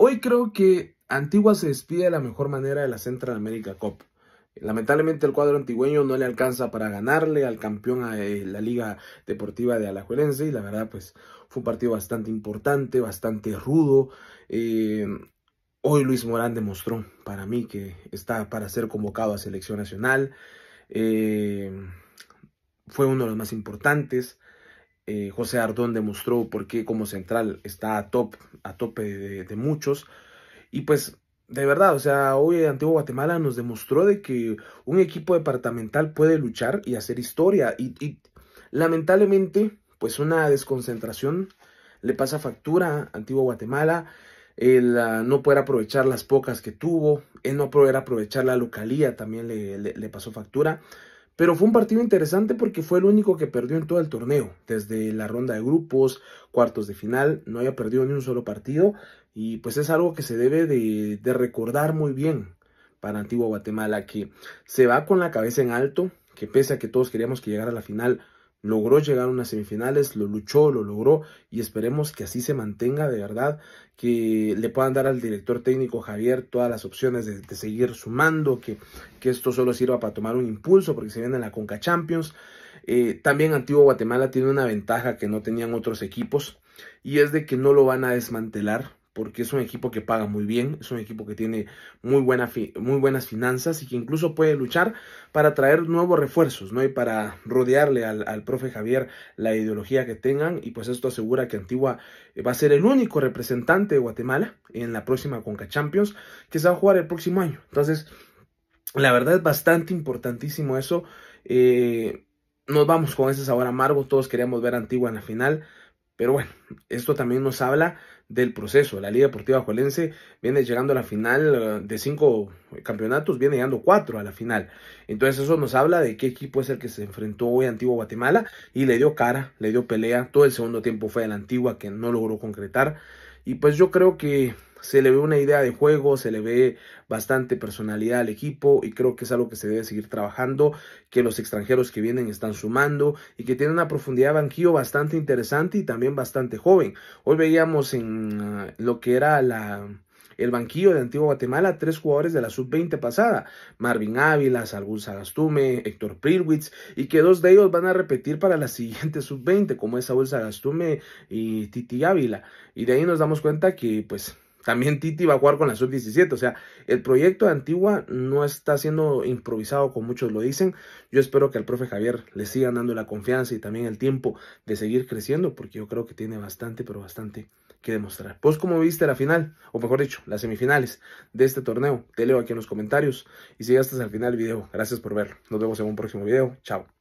Hoy creo que Antigua se despide de la mejor manera de la Central America Cup. Lamentablemente el cuadro antigüeño no le alcanza para ganarle al campeón a eh, la Liga Deportiva de Alajuelense y la verdad pues fue un partido bastante importante, bastante rudo. Eh, hoy Luis Morán demostró para mí que está para ser convocado a selección nacional. Eh, fue uno de los más importantes. Eh, José Ardón demostró por qué como central está a, top, a tope de, muchos. Y pues, de verdad, o sea, hoy Antiguo Guatemala nos demostró de que un equipo departamental puede luchar y hacer historia. Y, lamentablemente, pues una desconcentración le pasa factura a Antiguo Guatemala. El ah, no poder aprovechar las pocas que tuvo, el no poder aprovechar la localía también le, le pasó factura. Pero fue un partido interesante porque fue el único que perdió en todo el torneo. Desde la ronda de grupos, cuartos de final, no haya perdido ni un solo partido. Y pues es algo que se debe de, de recordar muy bien para Antigua Guatemala, que se va con la cabeza en alto, que pese a que todos queríamos que llegara a la final, logró llegar a unas semifinales, lo luchó, lo logró y esperemos que así se mantenga de verdad, que le puedan dar al director técnico Javier todas las opciones de, seguir sumando, que, que, esto solo sirva para tomar un impulso porque se viene en la Conca Champions. Eh, también Antiguo Guatemala tiene una ventaja que no tenían otros equipos y es de que no lo van a desmantelar, porque es un equipo que paga muy bien, es un equipo que tiene muy, buena muy buenas finanzas y que incluso puede luchar para traer nuevos refuerzos, ¿no? Y para rodearle al, al profe Javier la ideología que tengan y pues esto asegura que Antigua eh, va a ser el único representante de Guatemala en la próxima Conca Champions que se va a jugar el próximo año. Entonces, la verdad es bastante importantísimo eso. Eh, nos vamos con ese sabor amargo, todos queríamos ver a Antigua en la final, pero bueno, esto también nos habla del proceso. La Liga Deportiva Juelense viene llegando a la final eh, de cinco campeonatos, viene llegando cuatro a la final. Entonces eso nos habla de qué equipo es el que se enfrentó hoy a Antigua Guatemala y le dio cara, le dio pelea. Todo el segundo tiempo fue a la Antigua que no logró concretar. Y pues yo creo que se le ve una idea de juego, se le ve bastante personalidad al equipo y creo que es algo que se debe seguir trabajando, que los extranjeros que vienen están sumando y que tiene una profundidad de banquillo bastante interesante y también bastante joven. Hoy veíamos en ah, lo que era la, el banquillo de Antigua Guatemala, tres jugadores de la sub-20 pasada, Marvin Ávila, Salgún Sagastume, Héctor Prilwitz, y que dos de ellos van a repetir para la siguiente sub-20, como es Saúl Sagastume y Titi Ávila. Y de ahí nos damos cuenta que, pues, también Titi va a jugar con la sub-17. O sea, el proyecto de Antigua no está siendo improvisado como muchos lo dicen. Yo espero que al profe Javier le sigan dando la confianza y también el tiempo de seguir creciendo, porque yo creo que tiene bastante, pero bastante que demostrar. Pues como viste la final, o mejor dicho, las semifinales de este torneo, te leo aquí en los comentarios y si llegaste al final del video, gracias por verlo. Nos vemos en un próximo video. Chao.